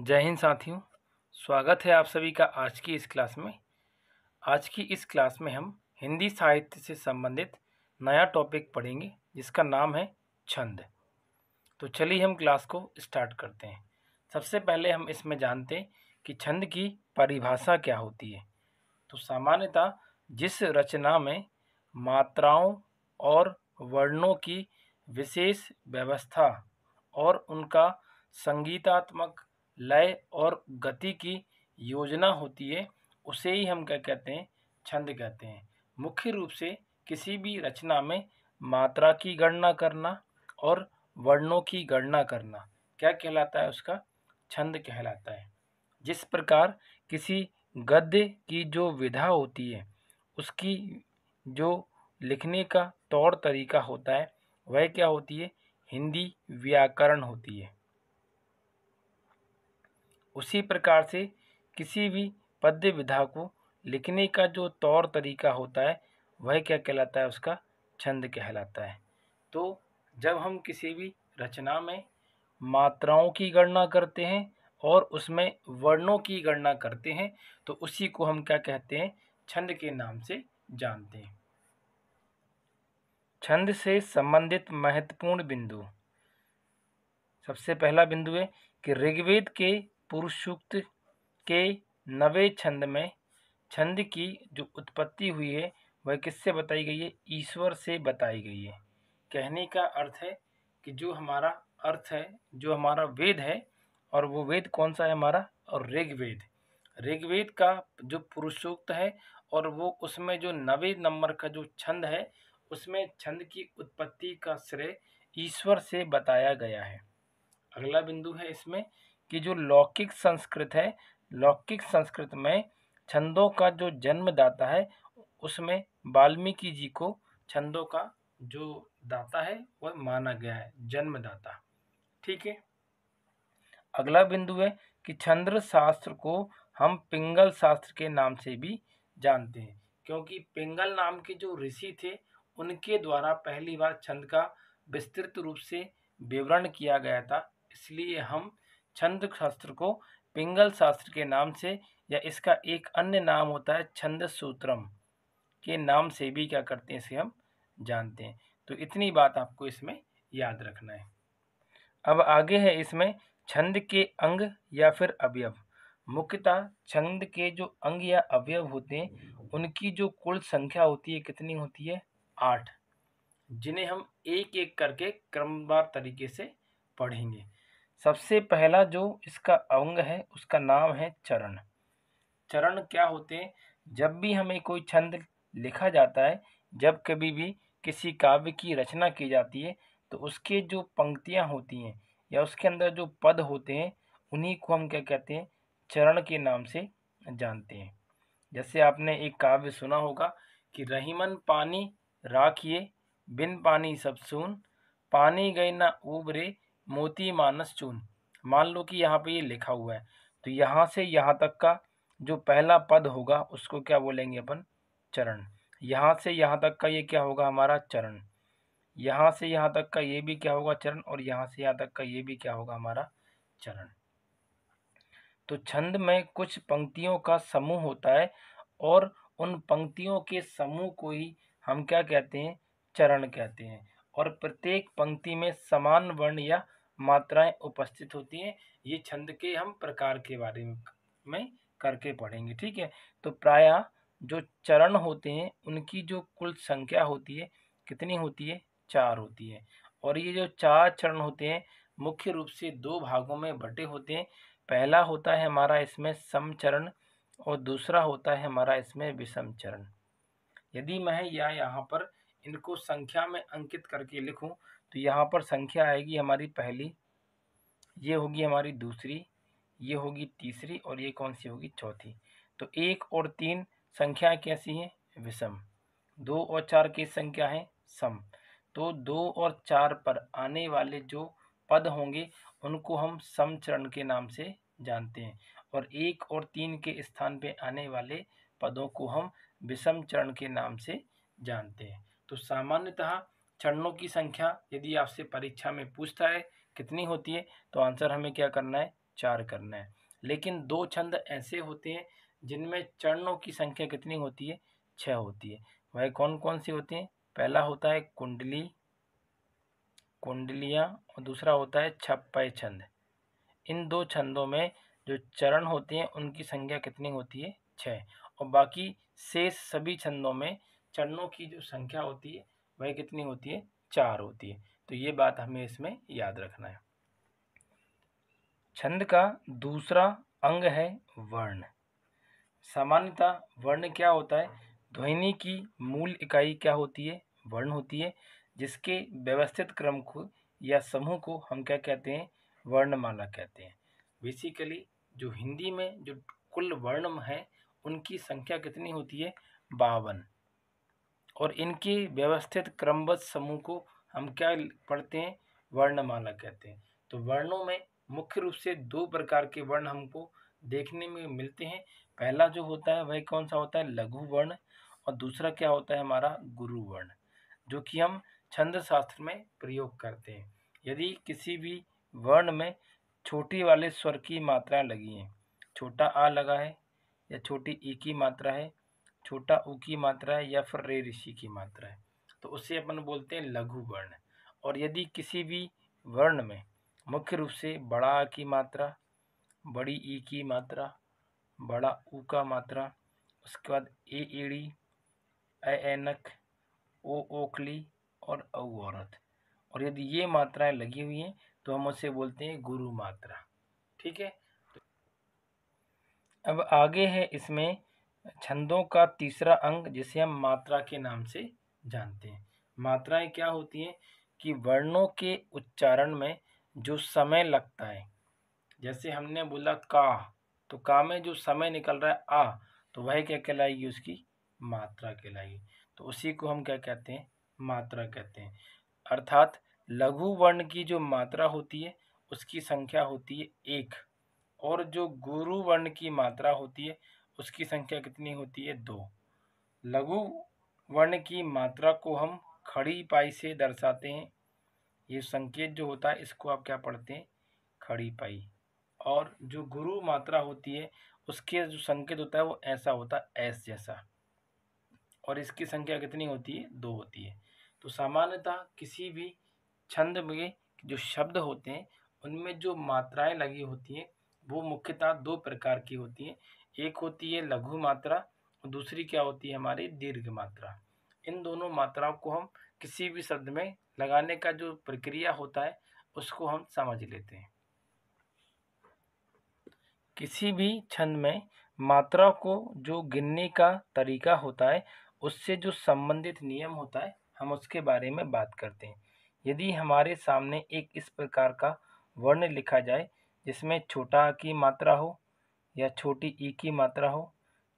जय हिंद साथियों स्वागत है आप सभी का आज की इस क्लास में आज की इस क्लास में हम हिंदी साहित्य से संबंधित नया टॉपिक पढ़ेंगे जिसका नाम है छंद तो चलिए हम क्लास को स्टार्ट करते हैं सबसे पहले हम इसमें जानते हैं कि छंद की परिभाषा क्या होती है तो सामान्यतः जिस रचना में मात्राओं और वर्णों की विशेष व्यवस्था और उनका संगीतात्मक लय और गति की योजना होती है उसे ही हम क्या कहते हैं छंद कहते हैं मुख्य रूप से किसी भी रचना में मात्रा की गणना करना और वर्णों की गणना करना क्या कहलाता है उसका छंद कहलाता है जिस प्रकार किसी गद्य की जो विधा होती है उसकी जो लिखने का तौर तरीका होता है वह क्या होती है हिंदी व्याकरण होती है उसी प्रकार से किसी भी पद्य विधा को लिखने का जो तौर तरीका होता है वह क्या कहलाता है उसका छंद कहलाता है तो जब हम किसी भी रचना में मात्राओं की गणना करते हैं और उसमें वर्णों की गणना करते हैं तो उसी को हम क्या कहते हैं छंद के नाम से जानते हैं छंद से संबंधित महत्वपूर्ण बिंदु सबसे पहला बिंदु है कि ऋग्वेद के पुरुष सूक्त के नवे छंद में छंद की जो उत्पत्ति हुई है वह किससे बताई गई है ईश्वर से बताई गई है कहने का अर्थ है कि जो हमारा अर्थ है जो हमारा वेद है और वो वेद कौन सा है हमारा और ऋग्वेद ऋग्वेद का जो पुरुषोक्त है और वो उसमें जो नवे नंबर का जो छंद है उसमें छंद की उत्पत्ति का श्रेय ईश्वर से बताया गया है अगला बिंदु है इसमें कि जो लौकिक संस्कृत है लौकिक संस्कृत में छंदों का जो जन्मदाता है उसमें वाल्मीकि जी को छंदों का जो दाता है वह माना गया है जन्मदाता ठीक है अगला बिंदु है कि छंद शास्त्र को हम पिंगल शास्त्र के नाम से भी जानते हैं क्योंकि पिंगल नाम के जो ऋषि थे उनके द्वारा पहली बार छंद का विस्तृत रूप से विवरण किया गया था इसलिए हम छंद शास्त्र को पिंगल शास्त्र के नाम से या इसका एक अन्य नाम होता है छंद सूत्रम के नाम से भी क्या करते हैं इसे हम जानते हैं तो इतनी बात आपको इसमें याद रखना है अब आगे है इसमें छंद के अंग या फिर अवयव मुख्यतः छंद के जो अंग या अवयव होते हैं उनकी जो कुल संख्या होती है कितनी होती है आठ जिन्हें हम एक एक करके क्रमवार तरीके से पढ़ेंगे सबसे पहला जो इसका अंग है उसका नाम है चरण चरण क्या होते हैं जब भी हमें कोई छंद लिखा जाता है जब कभी भी किसी काव्य की रचना की जाती है तो उसके जो पंक्तियाँ होती हैं या उसके अंदर जो पद होते हैं उन्हीं को हम क्या कहते हैं चरण के नाम से जानते हैं जैसे आपने एक काव्य सुना होगा कि रहीमन पानी राखिए बिन पानी सब सुन पानी गए ना उबरे मोती मानस चून मान लो कि यहाँ पे ये लिखा हुआ है तो यहाँ से यहाँ तक का जो पहला पद होगा उसको क्या बोलेंगे अपन चरण यहाँ से यहाँ तक का ये क्या होगा हमारा चरण यहाँ से यहाँ तक का ये भी क्या होगा चरण और यहाँ से यहाँ तक का ये भी क्या होगा हमारा चरण तो छंद में कुछ पंक्तियों का समूह होता है और उन पंक्तियों के समूह को ही हम क्या कहते हैं चरण कहते हैं और प्रत्येक पंक्ति में समान वर्ण या मात्राएं उपस्थित होती हैं ये छंद के हम प्रकार के बारे में करके पढ़ेंगे ठीक है तो प्रायः जो चरण होते हैं उनकी जो कुल संख्या होती है कितनी होती है चार होती है और ये जो चार चरण होते हैं मुख्य रूप से दो भागों में बटे होते हैं पहला होता है हमारा इसमें समचरण और दूसरा होता है हमारा इसमें विषम चरण यदि मैं यह यहाँ पर इनको संख्या में अंकित करके लिखूं तो यहाँ पर संख्या आएगी हमारी पहली ये होगी हमारी दूसरी ये होगी तीसरी और ये कौन सी होगी चौथी तो एक और तीन संख्याएं कैसी हैं विषम दो और चार की संख्या है सम तो दो और चार पर आने वाले जो पद होंगे उनको हम समचरण के नाम से जानते हैं और एक और तीन के स्थान पे आने वाले पदों को हम विषम चरण के नाम से जानते हैं तो सामान्यतः चरणों की संख्या यदि आपसे परीक्षा में पूछता है कितनी होती है तो आंसर हमें क्या करना है चार करना है लेकिन दो छंद ऐसे होते हैं जिनमें चरणों की संख्या कितनी होती है छः होती है वह कौन कौन सी होती हैं पहला होता है कुंडली कुंडलियाँ और दूसरा होता है छप्पय छंद इन दो छंदों में जो चरण होते हैं उनकी संख्या कितनी होती है छः और बाकी शेष सभी छंदों में चरणों की जो संख्या होती है वह कितनी होती है चार होती है तो ये बात हमें इसमें याद रखना है छंद का दूसरा अंग है वर्ण सामान्यतः वर्ण क्या होता है ध्वनि की मूल इकाई क्या होती है वर्ण होती है जिसके व्यवस्थित क्रम को या समूह को हम क्या कहते हैं वर्णमाला कहते हैं बेसिकली जो हिंदी में जो कुल वर्ण है उनकी संख्या कितनी होती है बावन और इनके व्यवस्थित क्रमबद्ध समूह को हम क्या पढ़ते हैं वर्णमाला कहते हैं तो वर्णों में मुख्य रूप से दो प्रकार के वर्ण हमको देखने में मिलते हैं पहला जो होता है वह कौन सा होता है लघु वर्ण और दूसरा क्या होता है हमारा गुरु वर्ण जो कि हम छंद शास्त्र में प्रयोग करते हैं यदि किसी भी वर्ण में छोटी वाले स्वर की मात्रा लगी है छोटा आ लगा है या छोटी ई की मात्रा है छोटा ऊ की मात्रा है या फिर रे ऋषि की मात्रा है तो उसे अपन बोलते हैं लघु वर्ण और यदि किसी भी वर्ण में मुख्य रूप से बड़ा आ की मात्रा बड़ी ई की मात्रा बड़ा ऊ का मात्रा उसके बाद ए एड़ी ए एनक ओ ओखली और औ औरत और यदि ये मात्राएं लगी हुई हैं तो हम उसे बोलते हैं गुरु मात्रा ठीक है तो अब आगे है इसमें छंदों का तीसरा अंग जिसे हम मात्रा के नाम से जानते हैं मात्राएं क्या होती हैं कि वर्णों के उच्चारण में जो समय लगता है जैसे हमने बोला का तो का में जो समय निकल रहा है आ तो वह क्या कहलाएगी उसकी मात्रा कहलाएगी तो उसी को हम क्या कहते हैं मात्रा कहते हैं अर्थात लघु वर्ण की जो मात्रा होती है उसकी संख्या होती है एक और जो गुरु वर्ण की मात्रा होती है उसकी संख्या कितनी होती है दो लघु वर्ण की मात्रा को हम खड़ी पाई से दर्शाते हैं ये संकेत जो होता है इसको आप क्या पढ़ते हैं खड़ी पाई और जो गुरु मात्रा होती है उसके जो संकेत होता है वो ऐसा होता है ऐस जैसा और इसकी संख्या कितनी होती है दो होती है तो सामान्यतः किसी भी छंद में जो शब्द होते हैं उनमें जो मात्राएं लगी होती हैं वो मुख्यतः दो प्रकार की होती हैं एक होती है लघु मात्रा और दूसरी क्या होती है हमारी दीर्घ मात्रा इन दोनों मात्राओं को हम किसी भी शब्द में लगाने का जो प्रक्रिया होता है उसको हम समझ लेते हैं किसी भी छंद में मात्रा को जो गिनने का तरीका होता है उससे जो संबंधित नियम होता है हम उसके बारे में बात करते हैं यदि हमारे सामने एक इस प्रकार का वर्ण लिखा जाए जिसमें छोटा की मात्रा हो या छोटी ई की मात्रा हो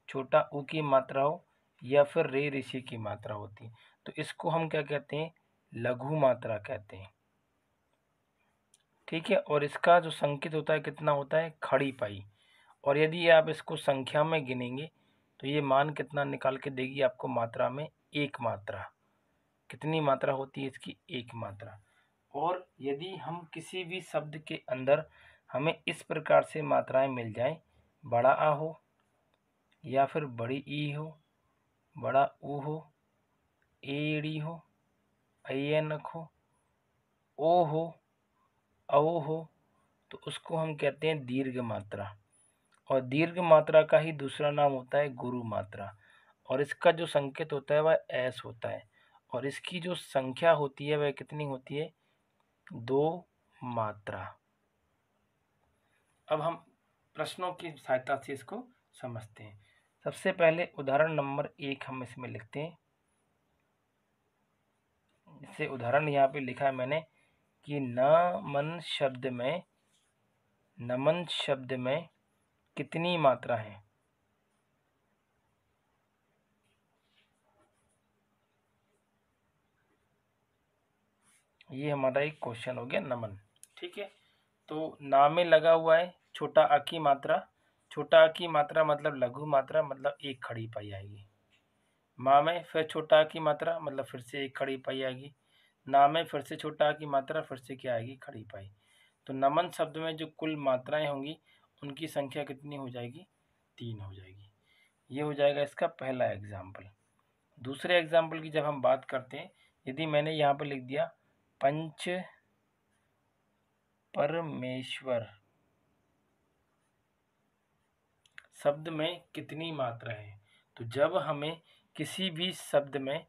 छोटा ऊ की मात्रा हो या फिर रे ऋषि की मात्रा होती है तो इसको हम क्या कहते हैं लघु मात्रा कहते हैं ठीक है और इसका जो संकेत होता है कितना होता है खड़ी पाई और यदि आप इसको संख्या में गिनेंगे तो ये मान कितना निकाल के देगी आपको मात्रा में एक मात्रा कितनी मात्रा होती है इसकी एक मात्रा और यदि हम किसी भी शब्द के अंदर हमें इस प्रकार से मात्राएं मिल जाएं बड़ा आ हो या फिर बड़ी ई हो बड़ा उ हो एड़ी हो अयनक हो ओ हो ओ हो तो उसको हम कहते हैं दीर्घ मात्रा और दीर्घ मात्रा का ही दूसरा नाम होता है गुरु मात्रा और इसका जो संकेत होता है वह एस होता है और इसकी जो संख्या होती है वह कितनी होती है दो मात्रा अब हम प्रश्नों की सहायता से इसको समझते हैं सबसे पहले उदाहरण नंबर एक हम इसमें लिखते हैं इससे उदाहरण यहाँ पे लिखा है मैंने कि न मन शब्द में नमन शब्द में कितनी मात्रा है ये हमारा एक क्वेश्चन हो गया नमन ठीक है तो ना में लगा हुआ है छोटा अ की मात्रा छोटा अ की मात्रा मतलब लघु मात्रा मतलब एक खड़ी पाई आएगी माँ में फिर छोटा की मात्रा मतलब फिर से एक खड़ी पाई आएगी ना में फिर से छोटा की मात्रा फिर से क्या आएगी खड़ी पाई तो नमन शब्द में जो कुल मात्राएं होंगी उनकी संख्या कितनी हो जाएगी तीन हो जाएगी ये हो जाएगा इसका पहला एग्जाम्पल दूसरे एग्जाम्पल की जब हम बात करते हैं यदि मैंने यहाँ पर लिख दिया पंच परमेश्वर शब्द में कितनी मात्रा है तो जब हमें किसी भी शब्द में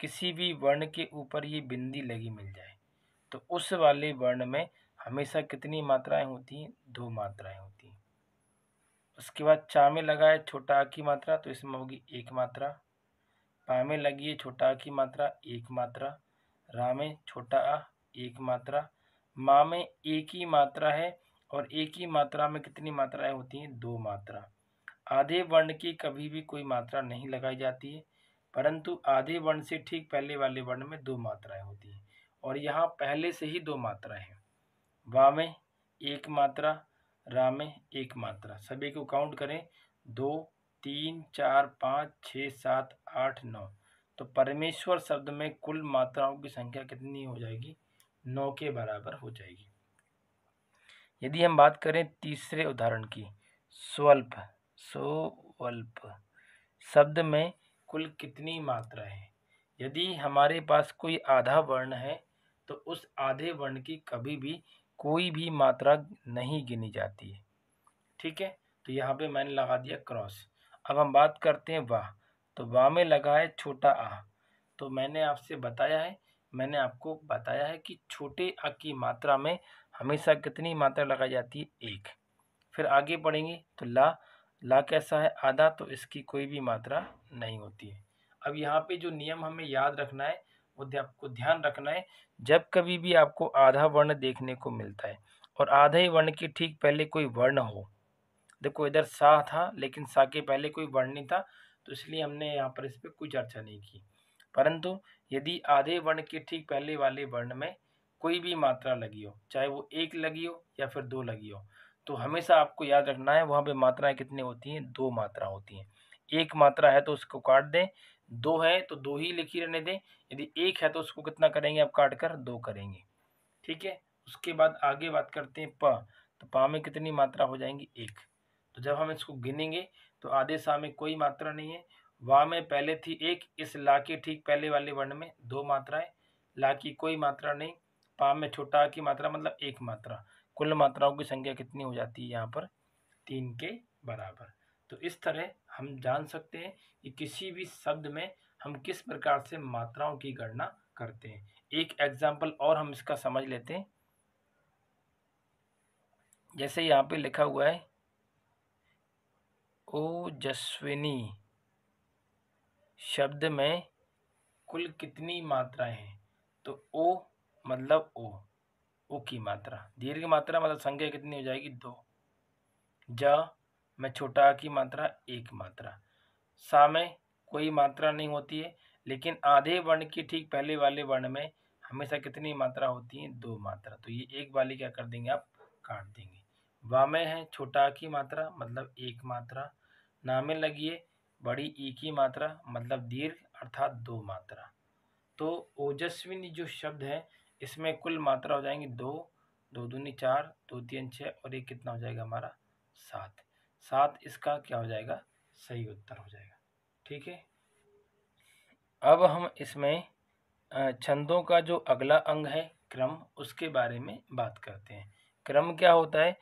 किसी भी वर्ण के ऊपर ये बिंदी लगी मिल जाए तो उस वाले वर्ण में हमेशा कितनी मात्राएं होती हैं दो मात्राएं होती हैं उसके बाद चा में लगाए छोटा आ की मात्रा तो इसमें होगी एक मात्रा पा में लगी है छोटा आ की मात्रा एक मात्रा रा में छोटा आ एक मात्रा माँ में एक ही मात्रा है और एक ही मात्रा में कितनी मात्राएं होती हैं दो मात्रा आधे वर्ण की कभी भी कोई मात्रा नहीं लगाई जाती है परंतु आधे वर्ण से ठीक पहले वाले वर्ण में दो मात्राएं होती हैं और यहाँ पहले से ही दो मात्राएं हैं वामे में एक मात्रा रा में एक मात्रा सभी को काउंट करें दो तीन चार पाँच छः सात आठ नौ तो परमेश्वर शब्द में कुल मात्राओं की संख्या कितनी हो जाएगी नौ के बराबर हो जाएगी यदि हम बात करें तीसरे उदाहरण की स्वल्प स्वल्प शब्द में कुल कितनी मात्रा है यदि हमारे पास कोई आधा वर्ण है तो उस आधे वर्ण की कभी भी कोई भी मात्रा नहीं गिनी जाती है ठीक है तो यहाँ पे मैंने लगा दिया क्रॉस अब हम बात करते हैं वाह तो वाह में लगा है छोटा आ तो मैंने आपसे बताया है मैंने आपको बताया है कि छोटे आ की मात्रा में हमेशा कितनी मात्रा लगाई जाती है एक फिर आगे बढ़ेंगे तो ला ला कैसा है आधा तो इसकी कोई भी मात्रा नहीं होती है अब यहाँ पे जो नियम हमें याद रखना है वो आपको ध्यान रखना है जब कभी भी आपको आधा वर्ण देखने को मिलता है और आधे वर्ण के ठीक पहले कोई वर्ण हो देखो इधर सा था लेकिन सा के पहले कोई वर्ण नहीं था तो इसलिए हमने यहाँ पर इस पर कोई चर्चा नहीं की परंतु यदि आधे वर्ण के ठीक पहले वाले वर्ण में कोई भी मात्रा लगी हो चाहे वो एक लगी हो या फिर दो लगी हो तो हमेशा आपको याद रखना है वहाँ पे मात्राएं कितनी होती हैं दो मात्रा होती हैं एक मात्रा है तो उसको काट दें दो है तो दो ही लिखी रहने दें यदि एक है तो उसको कितना करेंगे आप काट कर दो करेंगे ठीक है उसके बाद आगे बात करते हैं प तो पा में कितनी मात्रा हो जाएंगी एक तो जब हम इसको गिनेंगे तो आधे सा में कोई मात्रा नहीं है वा में पहले थी एक इस ला के ठीक पहले वाले वर्ण में दो मात्राएं ला की कोई मात्रा नहीं पा में छोटा की मात्रा मतलब एक मात्रा कुल मात्राओं की संख्या कितनी हो जाती है यहाँ पर तीन के बराबर तो इस तरह हम जान सकते हैं कि किसी भी शब्द में हम किस प्रकार से मात्राओं की गणना करते हैं एक एग्जाम्पल और हम इसका समझ लेते हैं जैसे यहाँ पे लिखा हुआ है ओजस्विनी शब्द में कुल कितनी मात्राएं हैं तो ओ मतलब ओ ओ की मात्रा दीर्घ मात्रा मतलब संख्या कितनी हो जाएगी दो ज में छोटा की मात्रा एक मात्रा सा में कोई मात्रा नहीं होती है लेकिन आधे वर्ण के ठीक पहले वाले वर्ण में हमेशा कितनी मात्रा होती है दो मात्रा तो ये एक वाली क्या कर देंगे आप काट देंगे वा में है छोटा की मात्रा मतलब एक मात्रा ना में है बड़ी ई की मात्रा मतलब दीर्घ अर्थात दो मात्रा तो ओजस्विनी जो शब्द है इसमें कुल मात्रा हो जाएंगी दो दो दूनी चार दो तीन छः और एक कितना हो जाएगा हमारा सात सात इसका क्या हो जाएगा सही उत्तर हो जाएगा ठीक है अब हम इसमें छंदों का जो अगला अंग है क्रम उसके बारे में बात करते हैं क्रम क्या होता है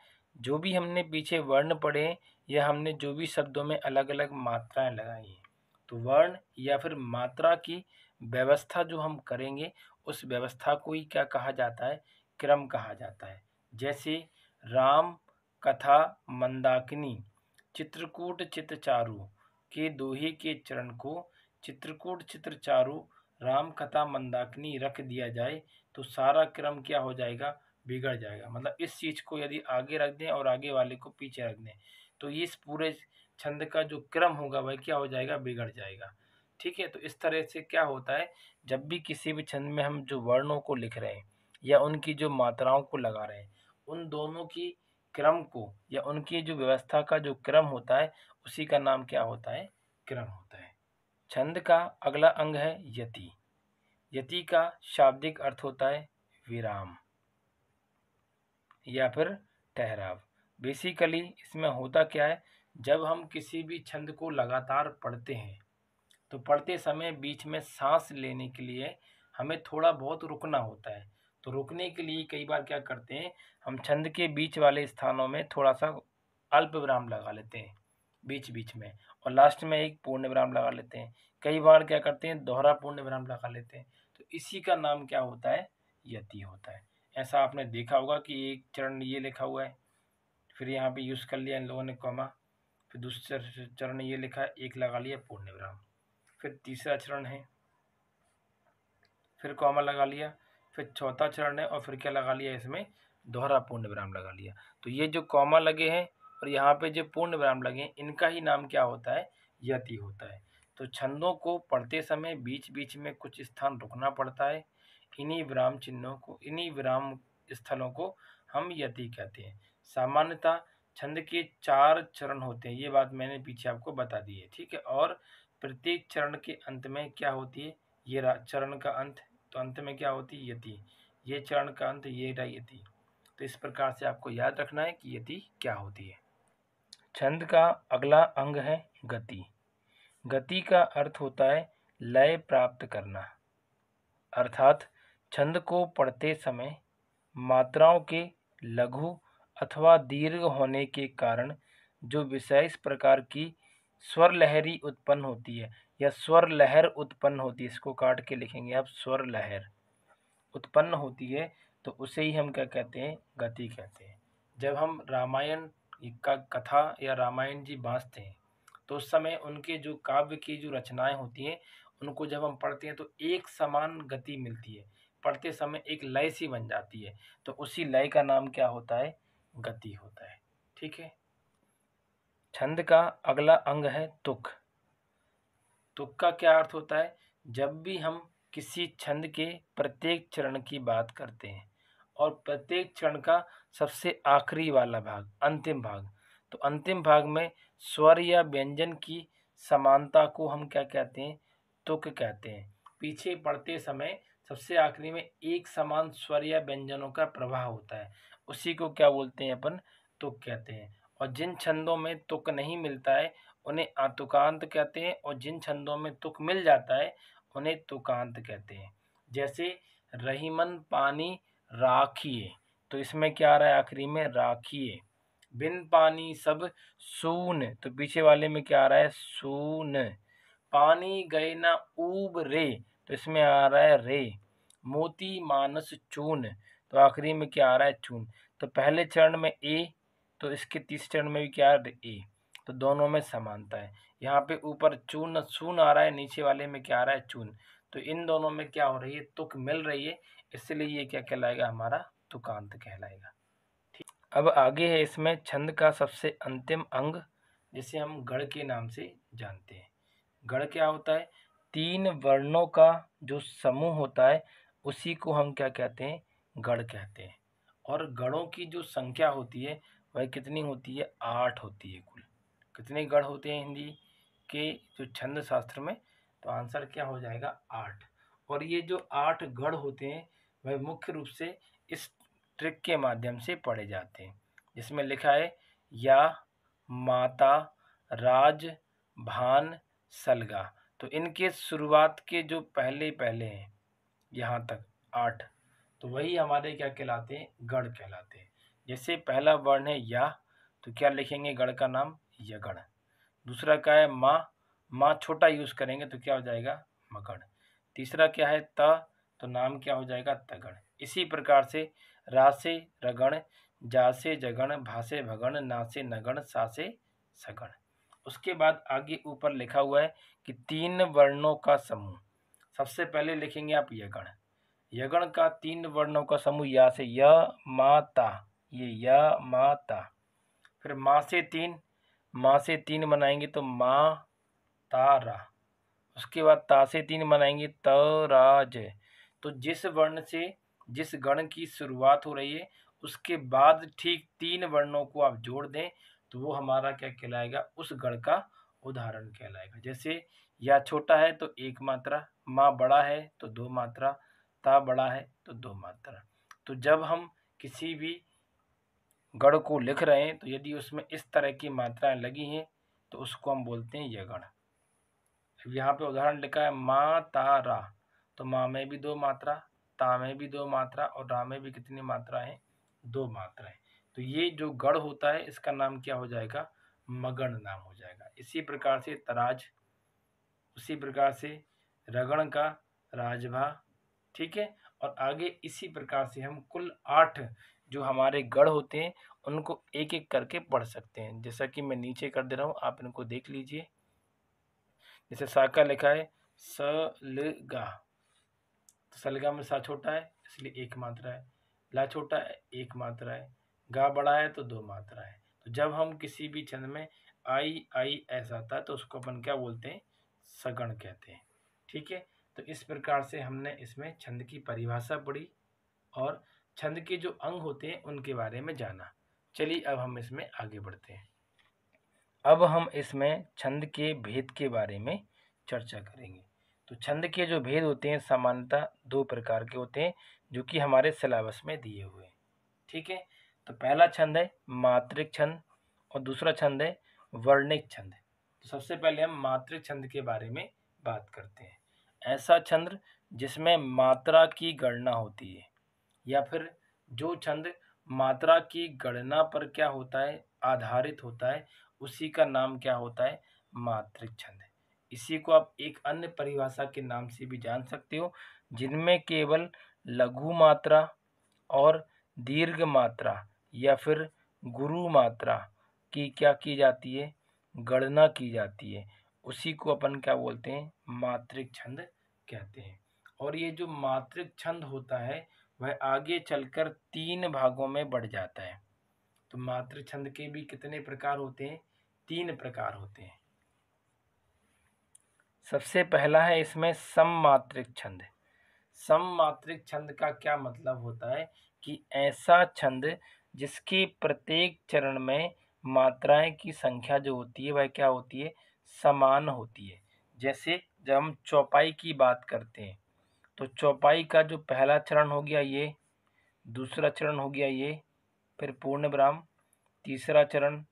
जो भी हमने पीछे वर्ण पढ़े या हमने जो भी शब्दों में अलग अलग मात्राएं लगाई हैं तो वर्ण या फिर मात्रा की व्यवस्था जो हम करेंगे उस व्यवस्था को ही क्या कहा जाता है क्रम कहा जाता है जैसे राम कथा मंदाकिनी चित्रकूट चित्रचारु के दोहे के चरण को चित्रकूट चित्रचारु राम कथा मंदाकिनी रख दिया जाए तो सारा क्रम क्या हो जाएगा बिगड़ जाएगा मतलब इस चीज़ को यदि आगे रख दें और आगे वाले को पीछे रख दें तो इस पूरे छंद का जो क्रम होगा वह क्या हो जाएगा बिगड़ जाएगा ठीक है तो इस तरह से क्या होता है जब भी किसी भी छंद में हम जो वर्णों को लिख रहे हैं या उनकी जो मात्राओं को लगा रहे हैं उन दोनों की क्रम को या उनकी जो व्यवस्था का जो क्रम होता है उसी का नाम क्या होता है क्रम होता है छंद का अगला अंग है यति यति का शाब्दिक अर्थ होता है विराम या फिर ठहराव बेसिकली इसमें होता क्या है जब हम किसी भी छंद को लगातार पढ़ते हैं तो पढ़ते समय बीच में सांस लेने के लिए हमें थोड़ा बहुत रुकना होता है तो रुकने के लिए कई बार क्या करते हैं हम छंद के बीच वाले स्थानों में थोड़ा सा अल्प विराम लगा लेते हैं बीच बीच में और लास्ट में एक पूर्ण विराम लगा लेते हैं कई बार क्या करते हैं दोहरा पूर्ण विराम लगा लेते हैं तो इसी का नाम क्या होता है यति होता है ऐसा आपने देखा होगा कि एक चरण ये लिखा हुआ है फिर यहाँ पे यूज़ कर लिया इन लोगों ने कॉमा फिर दूसरे चरण ये लिखा है एक लगा लिया पूर्ण विराम फिर तीसरा चरण है फिर कॉमा लगा लिया फिर चौथा चरण है और फिर क्या लगा लिया इसमें दोहरा पूर्ण विराम लगा लिया तो ये जो कॉमा लगे हैं और यहाँ पे जो पूर्ण विराम लगे हैं इनका ही नाम क्या होता है यति होता है तो छंदों को पढ़ते समय बीच बीच में कुछ स्थान रुकना पड़ता है इन्हीं विराम चिन्हों को इन्हीं विराम स्थलों को हम यति कहते हैं सामान्यतः छंद के चार चरण होते हैं ये बात मैंने पीछे आपको बता दी है ठीक है और प्रत्येक चरण के अंत में क्या होती है ये चरण का अंत तो अंत में क्या होती है यति ये चरण का अंत ये रहा यति तो इस प्रकार से आपको याद रखना है कि यति क्या होती है छंद का अगला अंग है गति गति का अर्थ होता है लय प्राप्त करना अर्थात छंद को पढ़ते समय मात्राओं के लघु अथवा दीर्घ होने के कारण जो विशेष प्रकार की स्वर लहरी उत्पन्न होती है या स्वर लहर उत्पन्न होती है इसको काट के लिखेंगे आप स्वर लहर उत्पन्न होती है तो उसे ही हम क्या कहते हैं गति कहते हैं जब हम रामायण का कथा या रामायण जी बाँसते हैं तो उस समय उनके जो काव्य की जो रचनाएं होती हैं उनको जब हम पढ़ते हैं तो एक समान गति मिलती है पढ़ते समय एक लय सी बन जाती है तो उसी लय का नाम क्या होता है गति होता है ठीक है छंद का अगला अंग है तुक तुक का क्या अर्थ होता है जब भी हम किसी छंद के प्रत्येक चरण की बात करते हैं और प्रत्येक चरण का सबसे आखिरी वाला भाग अंतिम भाग तो अंतिम भाग में स्वर या व्यंजन की समानता को हम क्या कहते हैं तुक कहते हैं पीछे पढ़ते समय सबसे आखिरी में एक समान स्वर या व्यंजनों का प्रवाह होता है उसी को क्या बोलते हैं अपन तुक कहते हैं और जिन छंदों में तुक नहीं मिलता है उन्हें आतुकांत कहते हैं और जिन छंदों में तुक मिल जाता है उन्हें तुकांत कहते हैं जैसे रहीमन पानी राखिए तो इसमें क्या आ रहा है आखिरी में राखिए बिन पानी सब सून तो पीछे वाले में क्या आ रहा है सून पानी गए ना ऊब रे तो इसमें आ रहा है रे मोती मानस चून तो आखिरी में क्या आ रहा है चून तो पहले चरण में ए तो इसके तीसरे चरण में भी क्या आ रहा है ए तो दोनों में समानता है यहाँ पे ऊपर चून सून आ रहा है नीचे वाले में क्या आ रहा है चून तो इन दोनों में क्या हो रही है तुक मिल रही है इसलिए ये क्या कहलाएगा हमारा तुकांत कहलाएगा ठीक अब आगे है इसमें छंद का सबसे अंतिम अंग जिसे हम गढ़ के नाम से जानते हैं गढ़ क्या होता है तीन वर्णों का जो समूह होता है उसी को हम क्या कहते हैं गढ़ कहते हैं और गढ़ों की जो संख्या होती है वह कितनी होती है आठ होती है कुल कितने गढ़ होते हैं हिंदी के जो छंद शास्त्र में तो आंसर क्या हो जाएगा आठ और ये जो आठ गढ़ होते हैं वह मुख्य रूप से इस ट्रिक के माध्यम से पढ़े जाते हैं जिसमें लिखा है या माता राज भान सलगा तो इनके शुरुआत के जो पहले पहले हैं यहाँ तक आठ तो वही हमारे क्या कहलाते हैं गढ़ कहलाते हैं जैसे पहला वर्ण है या तो क्या लिखेंगे गढ़ का नाम यगढ़ दूसरा क्या है माँ माँ छोटा यूज़ करेंगे तो क्या हो जाएगा मगढ़ तीसरा क्या है त तो नाम क्या हो जाएगा तगण इसी प्रकार से रा से रगण जा से जगण भासे भगण ना से नगण सा से सगण उसके बाद आगे ऊपर लिखा हुआ है कि तीन वर्णों का समूह सबसे पहले लिखेंगे आप यगण यगण का तीन वर्णों का समूह या से य माता ये य माता फिर माँ से तीन माँ से तीन बनाएंगे तो माँ तारा उसके बाद ता से तीन बनाएंगे राज तो जिस वर्ण से जिस गण की शुरुआत हो रही है उसके बाद ठीक तीन वर्णों को आप जोड़ दें तो वो हमारा क्या कहलाएगा उस गण का उदाहरण कहलाएगा जैसे या छोटा है तो एक मात्रा माँ बड़ा है तो दो मात्रा ता बड़ा है तो दो मात्रा तो जब हम किसी भी गढ़ को लिख रहे हैं तो यदि उसमें इस तरह की मात्राएं लगी हैं तो उसको हम बोलते हैं यगण अब यहाँ पे उदाहरण लिखा है माँ ता रा तो माँ में भी दो मात्रा ता में भी दो मात्रा और रा में भी कितनी मात्रा है दो मात्रा है तो ये जो गढ़ होता है इसका नाम क्या हो जाएगा मगण नाम हो जाएगा इसी प्रकार से तराज उसी प्रकार से रगण का राजभा ठीक है और आगे इसी प्रकार से हम कुल आठ जो हमारे गढ़ होते हैं उनको एक एक करके पढ़ सकते हैं जैसा कि मैं नीचे कर दे रहा हूँ आप इनको देख लीजिए जैसे सा का लिखा है स ल गा तो सलगा में सा छोटा है इसलिए एक मात्रा है ला छोटा है एक मात्रा है गा बड़ा है तो दो मात्रा है तो जब हम किसी भी छंद में आई आई ऐसा आता है तो उसको अपन क्या बोलते हैं सगण कहते हैं ठीक है तो इस प्रकार से हमने इसमें छंद की परिभाषा पढ़ी और छंद के जो अंग होते हैं उनके बारे में जाना चलिए अब हम इसमें आगे बढ़ते हैं अब हम इसमें छंद के भेद के बारे में चर्चा करेंगे तो छंद के जो भेद होते हैं सामान्यतः दो प्रकार के होते हैं जो कि हमारे सिलेबस में दिए हुए हैं ठीक है तो पहला छंद है मात्रिक छंद और दूसरा छंद है वर्णिक छंद तो सबसे पहले हम मात्रिक छंद के बारे में बात करते हैं ऐसा छंद जिसमें मात्रा की गणना होती है या फिर जो छंद मात्रा की गणना पर क्या होता है आधारित होता है उसी का नाम क्या होता है मात्रिक छंद इसी को आप एक अन्य परिभाषा के नाम से भी जान सकते हो जिनमें केवल लघु मात्रा और दीर्घ मात्रा या फिर गुरु मात्रा की क्या की जाती है गणना की जाती है उसी को अपन क्या बोलते हैं मात्रिक छंद कहते हैं और ये जो मात्रिक छंद होता है वह आगे चलकर तीन भागों में बढ़ जाता है तो मातृ छंद के भी कितने प्रकार होते हैं तीन प्रकार होते हैं सबसे पहला है इसमें सममात्रिक छंद सममात्रिक छंद का क्या मतलब होता है कि ऐसा छंद जिसके प्रत्येक चरण में मात्राएं की संख्या जो होती है वह क्या होती है समान होती है जैसे जब हम चौपाई की बात करते हैं तो चौपाई का जो पहला चरण हो गया ये दूसरा चरण हो गया ये फिर पूर्ण विराम तीसरा चरण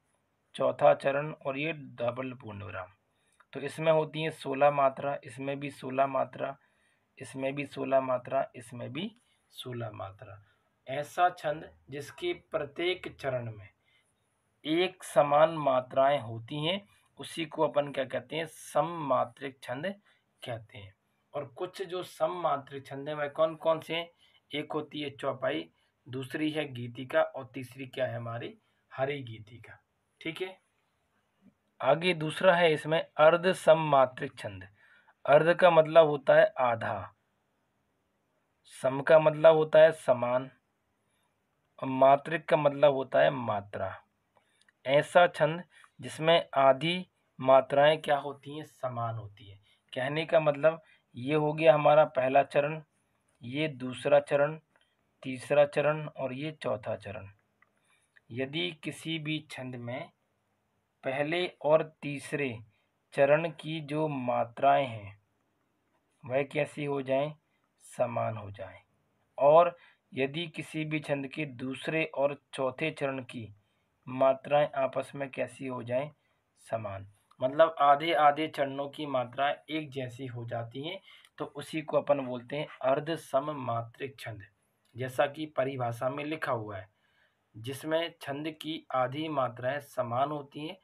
चौथा चरण और ये डबल पूर्ण विराम तो इसमें होती है सोलह मात्रा इसमें भी सोलह मात्रा इसमें भी सोलह मात्रा इसमें भी सोलह मात्रा ऐसा छंद जिसके प्रत्येक चरण में एक समान मात्राएं होती हैं उसी को अपन क्या कहते हैं सममात्रिक छंद कहते हैं और कुछ जो सममात्रिक छंद है वह कौन कौन से हैं एक होती है चौपाई दूसरी है गीतिका और तीसरी क्या है हमारी हरी गीतिका ठीक है आगे दूसरा है इसमें अर्ध सममात्रिक छंद अर्ध का मतलब होता है आधा सम का मतलब होता है समान और मात्रिक का मतलब होता है मात्रा ऐसा छंद जिसमें आधी मात्राएँ क्या होती हैं समान होती हैं कहने का मतलब ये हो गया हमारा पहला चरण ये दूसरा चरण तीसरा चरण और ये चौथा चरण यदि किसी भी छंद में पहले और तीसरे चरण की जो मात्राएं हैं वह कैसी हो जाएं समान हो जाएं और यदि किसी भी छंद के दूसरे और चौथे चरण की मात्राएं आपस में कैसी हो जाएं समान मतलब आधे आधे चरणों की मात्राएं एक जैसी हो जाती हैं तो उसी को अपन बोलते हैं अर्ध सम मात्रिक छंद जैसा कि परिभाषा में लिखा हुआ है जिसमें छंद की आधी मात्राएं समान होती हैं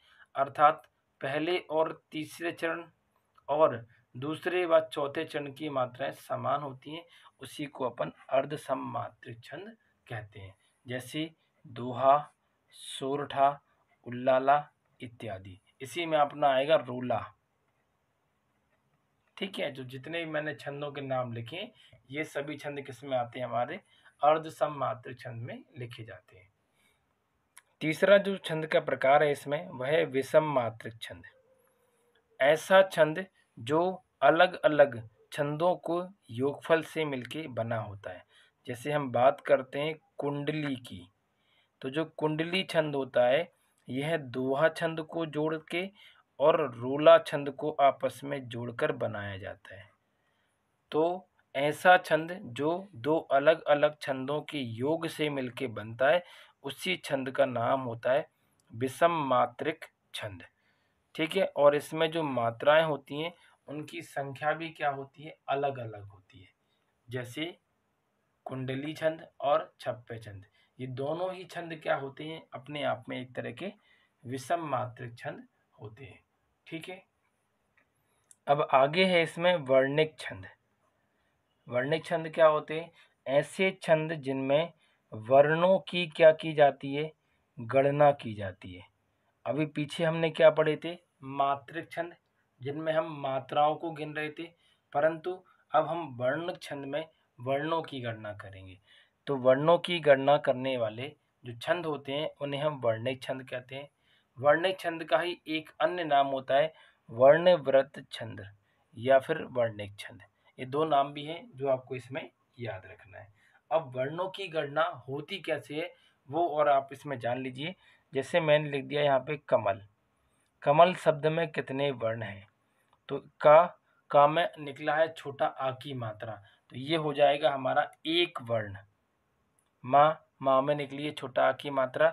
अर्थात पहले और तीसरे चरण और दूसरे व चौथे चरण की मात्राएं समान होती हैं उसी को अपन अर्ध सम मात्रिक छंद कहते हैं जैसे दोहा सोरठा उल्लाला इत्यादि इसी में अपना आएगा रोला ठीक है जो जितने भी मैंने छंदों के नाम लिखे ये सभी छंद किस में आते हैं हमारे अर्ध सम्मात्र छंद में लिखे जाते हैं तीसरा जो छंद का प्रकार है इसमें वह है विषम मात्र छंद ऐसा छंद जो अलग अलग छंदों को योगफल से मिलके बना होता है जैसे हम बात करते हैं कुंडली की तो जो कुंडली छंद होता है यह दोहा छंद को जोड़ के और रोला छंद को आपस में जोड़कर बनाया जाता है तो ऐसा छंद जो दो अलग अलग छंदों के योग से मिलके बनता है उसी छंद का नाम होता है विषम मात्रिक छंद ठीक है और इसमें जो मात्राएं होती हैं उनकी संख्या भी क्या होती है अलग अलग होती है जैसे कुंडली छंद और छप्पे छंद ये दोनों ही छंद क्या होते हैं अपने आप में एक तरह के विषम मात्र छंद होते हैं ठीक है अब आगे है इसमें वर्णिक छंद वर्णिक छंद क्या होते हैं ऐसे छंद जिनमें वर्णों की क्या की जाती है गणना की जाती है अभी पीछे हमने क्या पढ़े थे मात्रिक छंद जिनमें हम मात्राओं को गिन रहे थे परंतु अब हम वर्ण छंद में वर्णों की गणना करेंगे तो वर्णों की गणना करने वाले जो छंद होते हैं उन्हें हम वर्णिक छंद कहते हैं वर्णिक छंद का ही एक अन्य नाम होता है वर्ण व्रत छंद या फिर वर्णिक छंद ये दो नाम भी हैं जो आपको इसमें याद रखना है अब वर्णों की गणना होती कैसे है वो और आप इसमें जान लीजिए जैसे मैंने लिख दिया यहाँ पे कमल कमल शब्द में कितने वर्ण हैं तो का का में निकला है छोटा आ की मात्रा तो ये हो जाएगा हमारा एक वर्ण माँ माँ में निकली है छोटा आ की मात्रा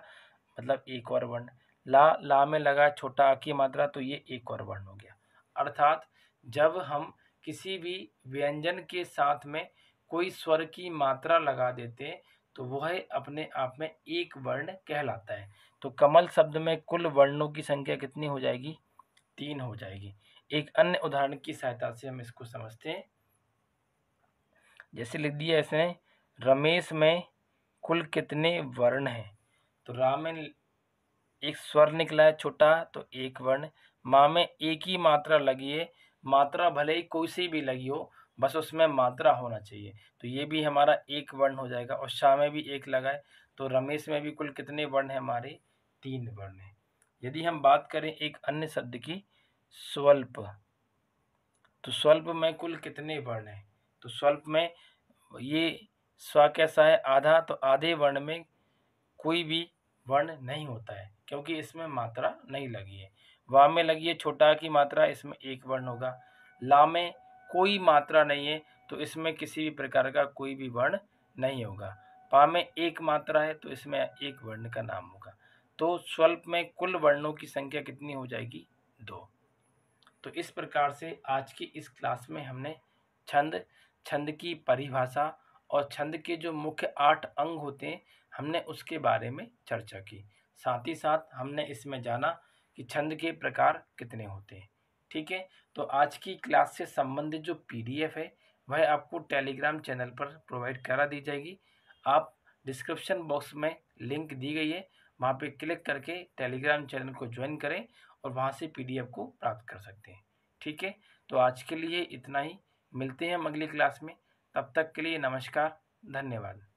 मतलब एक और वर्ण ला ला में लगा छोटा आ की मात्रा तो ये एक और वर्ण हो गया अर्थात जब हम किसी भी व्यंजन के साथ में कोई स्वर की मात्रा लगा देते तो वह अपने आप में एक वर्ण कहलाता है तो कमल शब्द में कुल वर्णों की संख्या कितनी हो जाएगी तीन हो जाएगी एक अन्य उदाहरण की सहायता से हम इसको समझते हैं जैसे लिख दिया इसने रमेश में कुल कितने वर्ण हैं तो रा में एक स्वर निकला है छोटा तो एक वर्ण माँ में एक ही मात्रा लगी है मात्रा भले ही कोई सी भी लगी हो बस उसमें मात्रा होना चाहिए तो ये भी हमारा एक वर्ण हो जाएगा और शाह में भी एक लगा है तो रमेश में भी कुल कितने वर्ण हैं हमारे तीन वर्ण हैं यदि हम बात करें एक अन्य शब्द की स्वल्प तो स्वल्प में कुल कितने वर्ण हैं तो स्वल्प में ये स्व कैसा है आधा तो आधे वर्ण में कोई भी वर्ण नहीं होता है क्योंकि इसमें मात्रा नहीं लगी है वा में लगी है छोटा की मात्रा इसमें एक वर्ण होगा ला में कोई मात्रा नहीं है तो इसमें किसी भी प्रकार का कोई भी वर्ण नहीं होगा पा में एक मात्रा है तो इसमें एक वर्ण का नाम होगा तो स्वल्प में कुल वर्णों की संख्या कितनी हो जाएगी दो तो इस प्रकार से आज की इस क्लास में हमने छंद छंद की परिभाषा और छंद के जो मुख्य आठ अंग होते हैं हमने उसके बारे में चर्चा की साथ ही साथ हमने इसमें जाना कि छंद के प्रकार कितने होते हैं ठीक है तो आज की क्लास से संबंधित जो पीडीएफ है वह आपको टेलीग्राम चैनल पर प्रोवाइड करा दी जाएगी आप डिस्क्रिप्शन बॉक्स में लिंक दी गई है वहाँ पे क्लिक करके टेलीग्राम चैनल को ज्वाइन करें और वहाँ से पीडीएफ को प्राप्त कर सकते हैं ठीक है तो आज के लिए इतना ही मिलते हैं हम अगली क्लास में तब तक के लिए नमस्कार धन्यवाद